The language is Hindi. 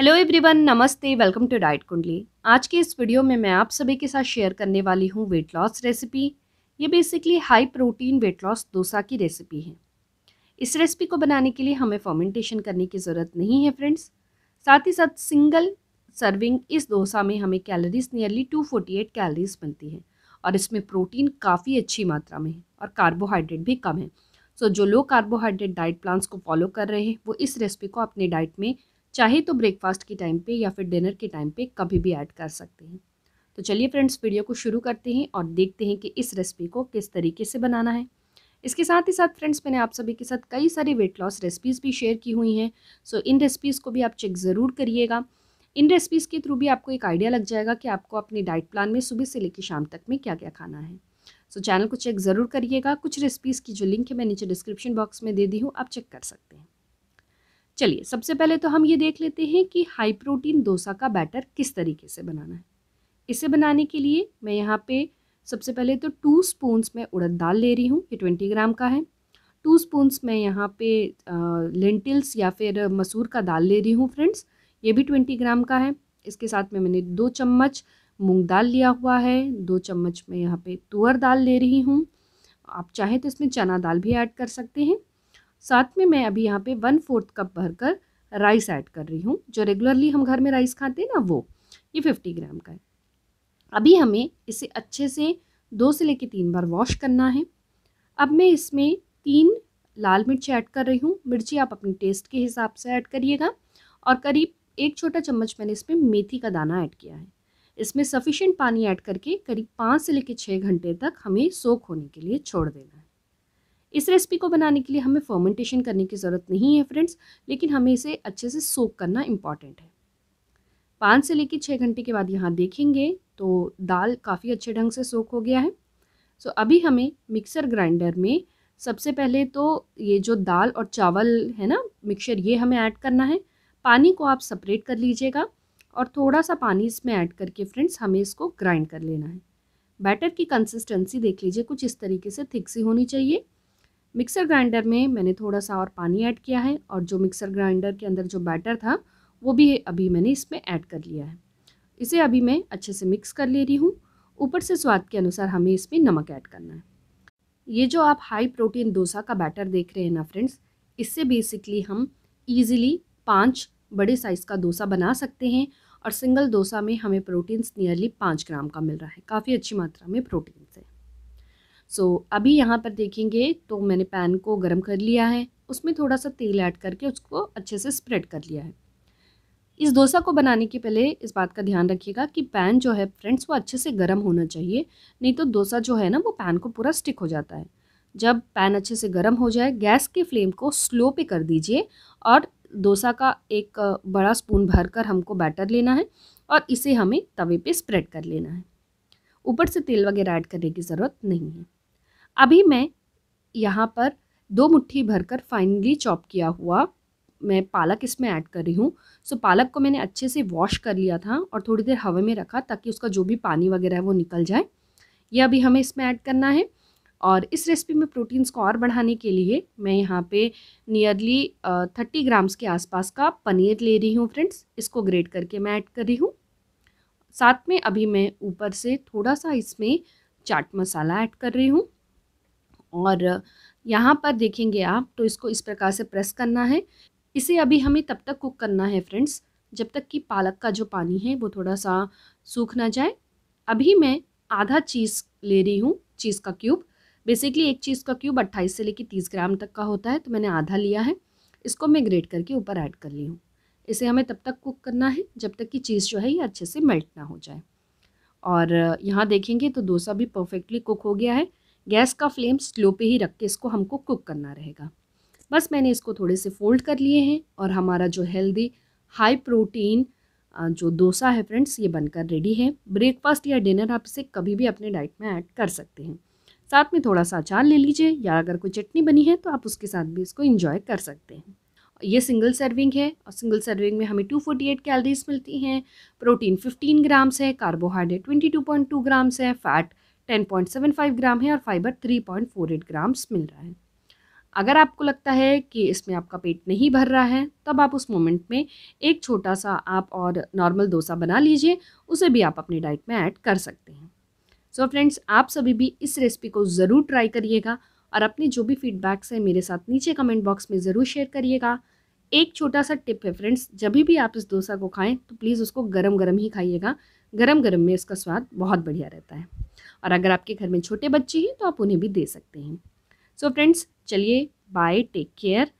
हेलो एवरीवन नमस्ते वेलकम टू डाइट कुंडली आज के इस वीडियो में मैं आप सभी के साथ शेयर करने वाली हूँ वेट लॉस रेसिपी ये basically high protein weight loss dosa की रेसिपी है इस रेसिपी को बनाने के लिए हमें फॉर्मेंटेशन करने की ज़रूरत नहीं है फ्रेंड्स साथ ही साथ सिंगल सर्विंग इस डोसा में हमें calories nearly two forty eight calories बनती है और इसमें प्रोटीन काफ़ी अच्छी मात्रा में है और कार्बोहाइड्रेट भी कम है सो so, जो लो कार्बोहाइड्रेट डाइट प्लान्स को फॉलो कर रहे हैं वो इस रेसिपी को अपने डाइट में चाहे तो ब्रेकफास्ट के टाइम पे या फिर डिनर के टाइम पे कभी भी ऐड कर सकते हैं तो चलिए फ्रेंड्स वीडियो को शुरू करते हैं और देखते हैं कि इस रेसिपी को किस तरीके से बनाना है इसके साथ ही साथ फ्रेंड्स मैंने आप सभी के साथ कई सारी वेट लॉस रेसिपीज़ भी शेयर की हुई हैं सो इन रेसिपीज़ को भी आप चेक ज़रूर करिएगा इन रेसिपीज़ के थ्रू भी आपको एक आइडिया लग जाएगा कि आपको अपने डाइट प्लान में सुबह से लेकर शाम तक में क्या क्या खाना है सो so, चैनल को चेक ज़रूर करिएगा कुछ रेसिपीज़ की जो लिंक है मैं नीचे डिस्क्रिप्शन बॉक्स में दे दी हूँ आप चेक कर सकते हैं चलिए सबसे पहले तो हम ये देख लेते हैं कि हाई प्रोटीन डोसा का बैटर किस तरीके से बनाना है इसे बनाने के लिए मैं यहाँ पे सबसे पहले तो टू स्पून्स में उड़द दाल ले रही हूँ ये ट्वेंटी ग्राम का है टू स्पून मैं यहाँ पे लेंटिल्स या फिर मसूर का दाल ले रही हूँ फ्रेंड्स ये भी ट्वेंटी ग्राम का है इसके साथ में मैंने दो चम्मच मूंग दाल लिया हुआ है दो चम्मच मैं यहाँ पे तुअर दाल ले रही हूँ आप चाहें तो इसमें चना दाल भी ऐड कर सकते हैं साथ में मैं अभी यहाँ पे वन फोर्थ कप भरकर राइस ऐड कर रही हूँ जो रेगुलरली हम घर में राइस खाते हैं ना वो ये फिफ्टी ग्राम का है अभी हमें इसे अच्छे से दो से लेके तीन बार वॉश करना है अब मैं इसमें तीन लाल मिर्ची ऐड कर रही हूँ मिर्ची आप अपने टेस्ट के हिसाब से ऐड करिएगा और करीब एक छोटा चम्मच मैंने इसमें मेथी का दाना ऐड किया है इसमें सफिशेंट पानी ऐड करके करीब पाँच से लेकर छः घंटे तक हमें सोख होने के लिए छोड़ देना इस रेसिपी को बनाने के लिए हमें फर्मेंटेशन करने की ज़रूरत नहीं है फ्रेंड्स लेकिन हमें इसे अच्छे से सोक करना इम्पॉर्टेंट है पाँच से लेकर छः घंटे के बाद यहाँ देखेंगे तो दाल काफ़ी अच्छे ढंग से सोक हो गया है सो अभी हमें मिक्सर ग्राइंडर में सबसे पहले तो ये जो दाल और चावल है ना मिक्सर ये हमें ऐड करना है पानी को आप सेपरेट कर लीजिएगा और थोड़ा सा पानी इसमें ऐड करके फ्रेंड्स हमें इसको ग्राइंड कर लेना है बैटर की कंसिस्टेंसी देख लीजिए कुछ इस तरीके से थिक सी होनी चाहिए मिक्सर ग्राइंडर में मैंने थोड़ा सा और पानी ऐड किया है और जो मिक्सर ग्राइंडर के अंदर जो बैटर था वो भी अभी मैंने इसमें ऐड कर लिया है इसे अभी मैं अच्छे से मिक्स कर ले रही हूँ ऊपर से स्वाद के अनुसार हमें इसमें नमक ऐड करना है ये जो आप हाई प्रोटीन डोसा का बैटर देख रहे हैं ना फ्रेंड्स इससे बेसिकली हम ईजिली पाँच बड़े साइज़ का डोसा बना सकते हैं और सिंगल डोसा में हमें प्रोटीन्स नियरली पाँच ग्राम का मिल रहा है काफ़ी अच्छी मात्रा में प्रोटीन्स है सो अभी यहाँ पर देखेंगे तो मैंने पैन को गर्म कर लिया है उसमें थोड़ा सा तेल ऐड करके उसको अच्छे से स्प्रेड कर लिया है इस डोसा को बनाने के पहले इस बात का ध्यान रखिएगा कि पैन जो है फ्रेंड्स वो अच्छे से गर्म होना चाहिए नहीं तो डोसा जो है ना वो पैन को पूरा स्टिक हो जाता है जब पैन अच्छे से गर्म हो जाए गैस के फ्लेम को स्लो पे कर दीजिए और डोसा का एक बड़ा स्पून भर कर हमको बैटर लेना है और इसे हमें तवे पे स्प्रेड कर लेना है ऊपर से तेल वगैरह ऐड करने की ज़रूरत नहीं है अभी मैं यहाँ पर दो मुट्ठी भरकर फाइनली चॉप किया हुआ मैं पालक इसमें ऐड कर रही हूँ सो पालक को मैंने अच्छे से वॉश कर लिया था और थोड़ी देर हवा में रखा ताकि उसका जो भी पानी वगैरह है वो निकल जाए ये अभी हमें इसमें ऐड करना है और इस रेसिपी में प्रोटीन्स को और बढ़ाने के लिए मैं यहाँ पे नियरली थर्टी ग्राम्स के आसपास का पनीर ले रही हूँ फ्रेंड्स इसको ग्रेट करके मैं ऐड कर रही हूँ साथ में अभी मैं ऊपर से थोड़ा सा इसमें चाट मसाला ऐड कर रही हूँ और यहाँ पर देखेंगे आप तो इसको इस प्रकार से प्रेस करना है इसे अभी हमें तब तक कुक करना है फ्रेंड्स जब तक कि पालक का जो पानी है वो थोड़ा सा सूख ना जाए अभी मैं आधा चीज़ ले रही हूँ चीज़ का क्यूब बेसिकली एक चीज़ का क्यूब 28 से लेकर 30 ग्राम तक का होता है तो मैंने आधा लिया है इसको मैं ग्रेट करके ऊपर ऐड कर ली हूँ इसे हमें तब तक कुक करना है जब तक कि चीज़ जो है ये अच्छे से मेल्ट ना हो जाए और यहाँ देखेंगे तो डोसा भी परफेक्टली कुक हो गया है गैस का फ्लेम स्लो पे ही रख के इसको हमको कुक करना रहेगा बस मैंने इसको थोड़े से फोल्ड कर लिए हैं और हमारा जो हेल्दी हाई प्रोटीन जो डोसा है फ्रेंड्स ये बनकर रेडी है ब्रेकफास्ट या डिनर आप इसे कभी भी अपने डाइट में ऐड कर सकते हैं साथ में थोड़ा सा अचार ले लीजिए या अगर कोई चटनी बनी है तो आप उसके साथ भी इसको इंजॉय कर सकते हैं ये सिंगल सर्विंग है और सिंगल सर्विंग में हमें 248 कैलोरीज मिलती हैं प्रोटीन 15 ग्राम्स है कार्बोहाइड्रेट 22.2 ग्राम्स है फैट 10.75 ग्राम है और फाइबर 3.48 ग्राम्स मिल रहा है अगर आपको लगता है कि इसमें आपका पेट नहीं भर रहा है तब आप उस मोमेंट में एक छोटा सा आप और नॉर्मल डोसा बना लीजिए उसे भी आप अपनी डाइट में ऐड कर सकते हैं सो so फ्रेंड्स आप सभी भी इस रेसिपी को ज़रूर ट्राई करिएगा और अपने जो भी फीडबैक्स हैं मेरे साथ नीचे कमेंट बॉक्स में ज़रूर शेयर करिएगा एक छोटा सा टिप है फ्रेंड्स जब भी आप इस डोसा को खाएं तो प्लीज़ उसको गरम गरम ही खाइएगा गरम गरम में इसका स्वाद बहुत बढ़िया रहता है और अगर आपके घर में छोटे बच्चे हैं तो आप उन्हें भी दे सकते हैं सो फ्रेंड्स चलिए बाय टेक केयर